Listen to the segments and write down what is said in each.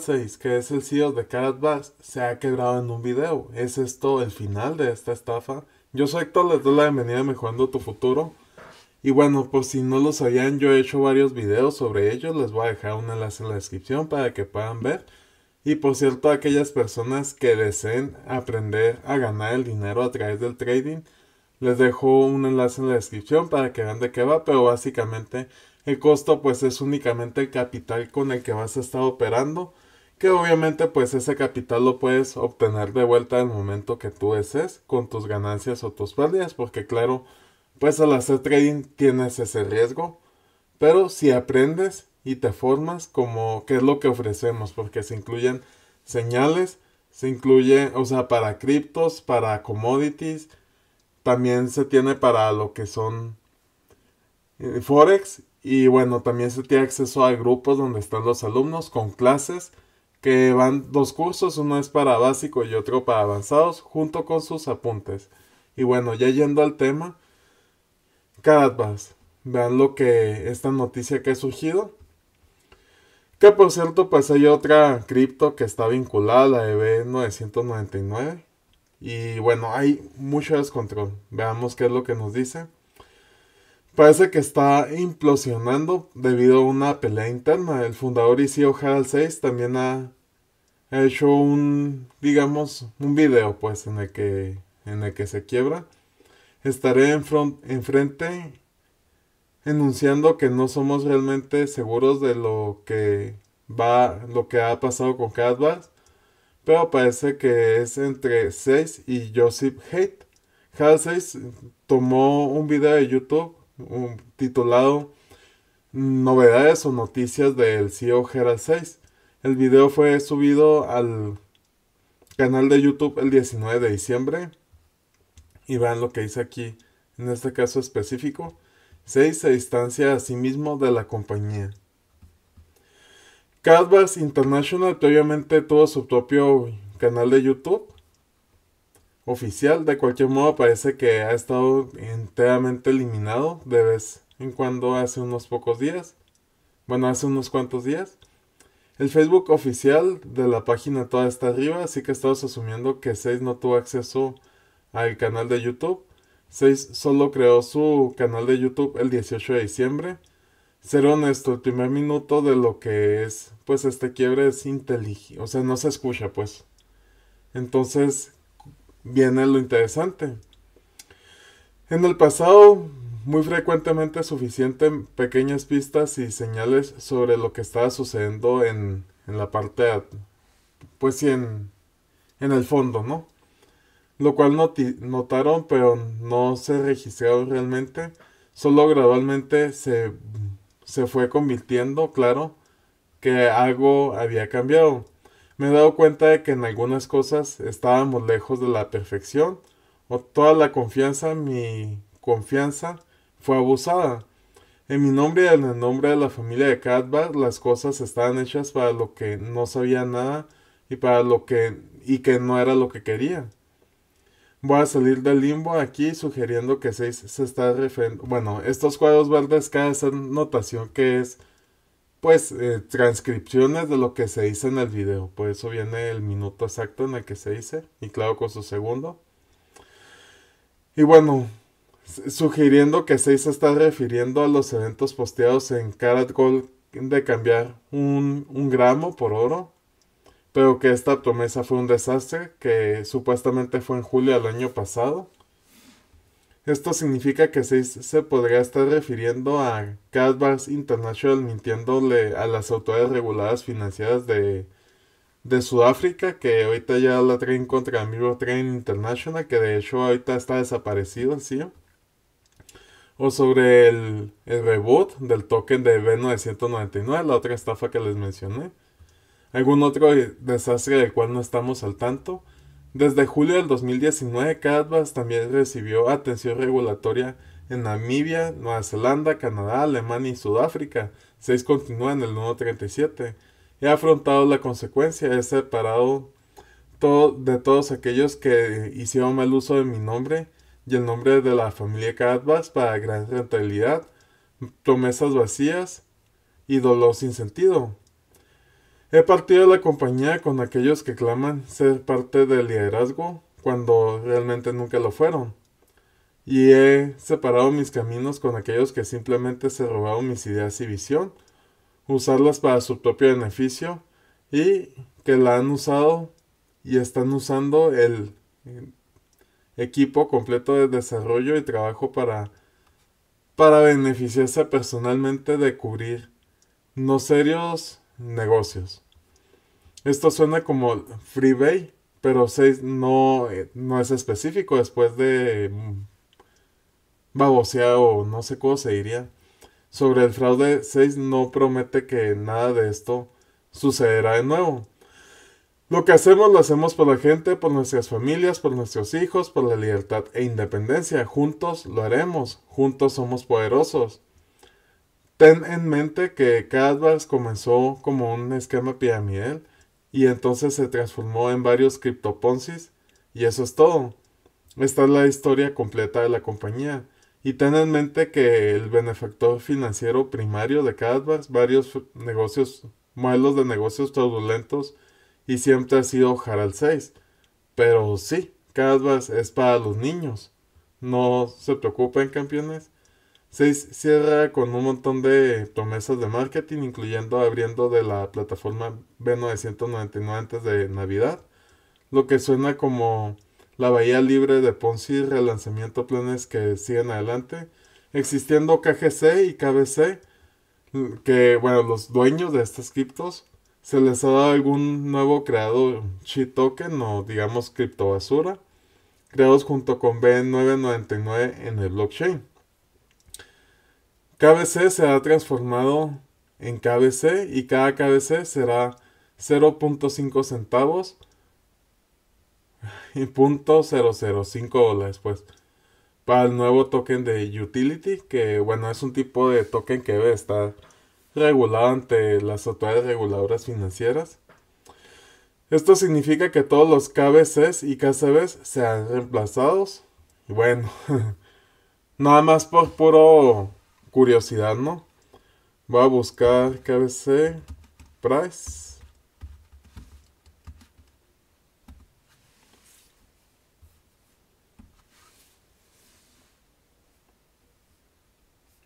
6, que es el CEO de Carrot se ha quebrado en un video. ¿Es esto el final de esta estafa? Yo soy Héctor, les doy la bienvenida Mejorando tu Futuro. Y bueno, pues si no lo sabían, yo he hecho varios videos sobre ellos. Les voy a dejar un enlace en la descripción para que puedan ver. Y por cierto, aquellas personas que deseen aprender a ganar el dinero a través del trading, les dejo un enlace en la descripción para que vean de qué va, pero básicamente el costo pues es únicamente el capital con el que vas a estar operando, que obviamente pues ese capital lo puedes obtener de vuelta al momento que tú desees con tus ganancias o tus pérdidas, porque claro, pues al hacer trading tienes ese riesgo, pero si aprendes y te formas como que es lo que ofrecemos, porque se incluyen señales, se incluye, o sea, para criptos, para commodities, también se tiene para lo que son eh, Forex y bueno, también se tiene acceso a grupos donde están los alumnos con clases que van dos cursos, uno es para básico y otro para avanzados, junto con sus apuntes. Y bueno, ya yendo al tema, más vean lo que esta noticia que ha surgido. Que por cierto, pues hay otra cripto que está vinculada a la e EB999. Y bueno, hay mucho descontrol. Veamos qué es lo que nos dice parece que está implosionando debido a una pelea interna. El fundador y CEO Harald 6 también ha hecho un, digamos, un video pues en el que, en el que se quiebra. Estaré en enfrente enunciando que no somos realmente seguros de lo que va, lo que ha pasado con Cadbass, pero parece que es entre 6 y Joseph Hate Hal 6 tomó un video de YouTube titulado Novedades o noticias del CEO Gera 6. El video fue subido al canal de YouTube el 19 de diciembre. Y vean lo que dice aquí, en este caso específico. 6. Se distancia a sí mismo de la compañía. Cadvas International obviamente tuvo su propio canal de YouTube oficial. De cualquier modo, parece que ha estado enteramente eliminado de vez en cuando hace unos pocos días. Bueno, hace unos cuantos días. El Facebook oficial de la página toda está arriba, así que estamos asumiendo que 6 no tuvo acceso al canal de YouTube. 6 solo creó su canal de YouTube el 18 de diciembre. Ser honesto, el primer minuto de lo que es, pues este quiebre es inteligente, o sea, no se escucha, pues. Entonces, viene lo interesante. En el pasado, muy frecuentemente suficiente pequeñas pistas y señales sobre lo que estaba sucediendo en, la parte, pues en, el fondo, ¿no? Lo cual notaron, pero no se registraron realmente. Solo gradualmente se, se fue convirtiendo, claro, que algo había cambiado me he dado cuenta de que en algunas cosas estábamos lejos de la perfección o toda la confianza, mi confianza fue abusada. En mi nombre y en el nombre de la familia de Cadbar las cosas estaban hechas para lo que no sabía nada y para lo que y que no era lo que quería. Voy a salir del limbo aquí sugiriendo que 6 se está refiriendo. Bueno, estos cuadros verdes cada notación que es pues eh, transcripciones de lo que se dice en el video. Por eso viene el minuto exacto en el que se dice y claro con su segundo. Y bueno, sugiriendo que se está refiriendo a los eventos posteados en Carat Gold de cambiar un gramo por oro, pero que esta promesa fue un desastre que supuestamente fue en julio del año pasado. Esto significa que se podría estar refiriendo a Casbars International mintiéndole a las autoridades reguladas financieras de, Sudáfrica, que ahorita ya la traen contra Miro Train International, que de hecho ahorita está desaparecido, ¿sí? O sobre el, el reboot del token de B999, la otra estafa que les mencioné. Algún otro desastre del cual no estamos al tanto. Desde julio del 2019, Cadvas también recibió atención regulatoria en Namibia, Nueva Zelanda, Canadá, Alemania y Sudáfrica. Seis continúan en el 137. He afrontado la consecuencia, he separado de todos aquellos que hicieron mal uso de mi nombre y el nombre de la familia Cadvas para gran rentabilidad, promesas vacías y dolor sin sentido. He partido la compañía con aquellos que claman ser parte del liderazgo cuando realmente nunca lo fueron. Y he separado mis caminos con aquellos que simplemente se robaron mis ideas y visión, usarlas para su propio beneficio y que la han usado y están usando el equipo completo de desarrollo y trabajo para, para beneficiarse personalmente de cubrir no serios negocios. Esto suena como freebay, pero seis no, eh, no es específico después de mm, baboseado o no sé cómo se diría. Sobre el fraude, 6 no promete que nada de esto sucederá de nuevo. Lo que hacemos lo hacemos por la gente, por nuestras familias, por nuestros hijos, por la libertad e independencia. Juntos lo haremos, juntos somos poderosos. Ten en mente que Cadvas comenzó como un esquema piramidal y entonces se transformó en varios criptoponsis y eso es todo. Esta es la historia completa de la compañía. Y ten en mente que el benefactor financiero primario de Cadvas, varios negocios, modelos de negocios fraudulentos y siempre ha sido Harald 6. Pero sí, Cadvas es para los niños. No se preocupen, campeones se Cierra con un montón de promesas de marketing, incluyendo abriendo de la plataforma B999 antes de Navidad, lo que suena como la bahía libre de Ponzi, relanzamiento planes que siguen adelante, existiendo KGC y KBC, que bueno, los dueños de estas criptos, se les ha dado algún nuevo creador shit token o digamos criptobasura, creados junto con B999 en el blockchain. KBC ha transformado en KBC y cada KBC será 0.5 centavos y .005 dólares pues para el nuevo token de utility que bueno es un tipo de token que debe estar regulado ante las autoridades reguladoras financieras esto significa que todos los KBCs y KCBs sean reemplazados y bueno nada más por puro curiosidad, ¿no? Voy a buscar KBC Price.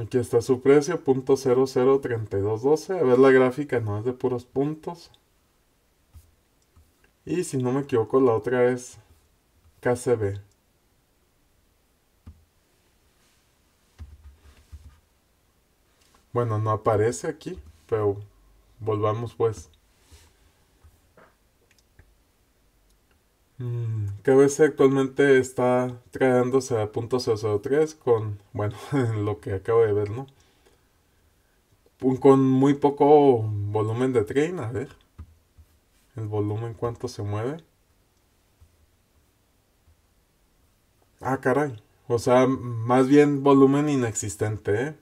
Aquí está su precio, punto 003212. A ver la gráfica, no es de puros puntos. Y si no me equivoco, la otra es KCB. Bueno, no aparece aquí, pero volvamos pues. ves? Mm, actualmente está trayéndose a .003 con, bueno, lo que acabo de ver, ¿no? Con muy poco volumen de train, a ver. El volumen, ¿cuánto se mueve? Ah, caray. O sea, más bien volumen inexistente, ¿eh?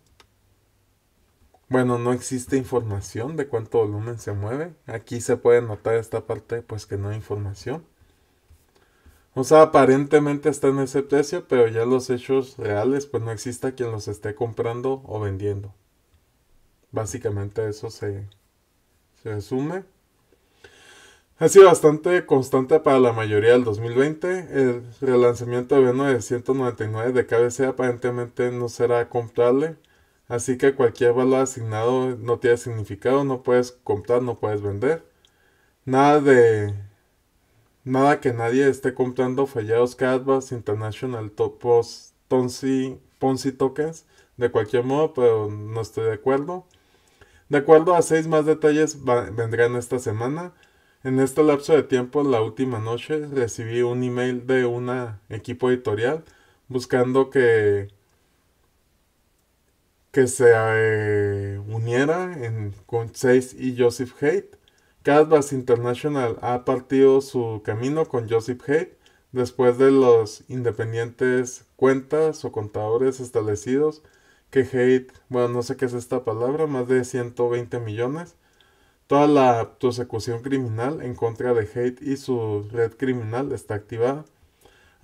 Bueno, no existe información de cuánto volumen se mueve. Aquí se puede notar esta parte, pues que no hay información. O sea, aparentemente está en ese precio, pero ya los hechos reales, pues no existe quien los esté comprando o vendiendo. Básicamente eso se, se resume. Ha sido bastante constante para la mayoría del 2020. El relanzamiento de B999 de KBC aparentemente no será comprable. Así que cualquier valor asignado no tiene significado, no puedes comprar, no puedes vender. Nada de. Nada que nadie esté comprando fallados cadvas International Topos Ponzi, Ponzi Tokens. De cualquier modo, pero no estoy de acuerdo. De acuerdo a seis más detalles vendrán esta semana. En este lapso de tiempo, la última noche, recibí un email de un equipo editorial buscando que que se eh, uniera en, con seis y Joseph Haidt. Cadvas International ha partido su camino con Joseph Haidt después de los independientes cuentas o contadores establecidos que Haidt, bueno, no sé qué es esta palabra, más de 120 millones. Toda la persecución criminal en contra de Haidt y su red criminal está activada.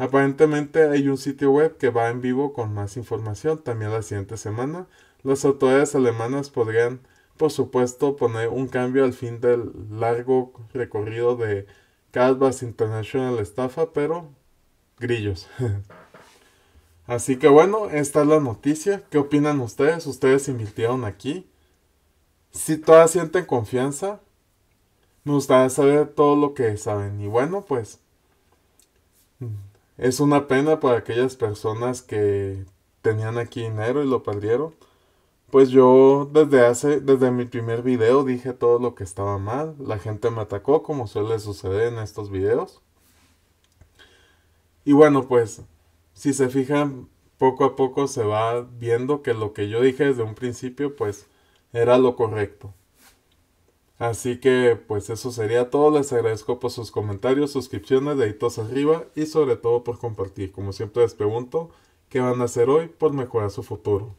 Aparentemente hay un sitio web que va en vivo con más información también la siguiente semana. Las autoridades alemanas podrían, por supuesto, poner un cambio al fin del largo recorrido de Calvas International Estafa, pero grillos. Así que bueno, esta es la noticia. ¿Qué opinan ustedes? ¿Ustedes invirtieron aquí? Si todas sienten confianza, me gustaría saber todo lo que saben. Y bueno, pues... Es una pena para aquellas personas que tenían aquí dinero y lo perdieron. Pues yo desde hace, desde mi primer video dije todo lo que estaba mal. La gente me atacó como suele suceder en estos videos. Y bueno, pues si se fijan, poco a poco se va viendo que lo que yo dije desde un principio pues era lo correcto. Así que pues eso sería todo. Les agradezco por sus comentarios, suscripciones, deditos arriba y sobre todo por compartir. Como siempre les pregunto, ¿qué van a hacer hoy por mejorar su futuro?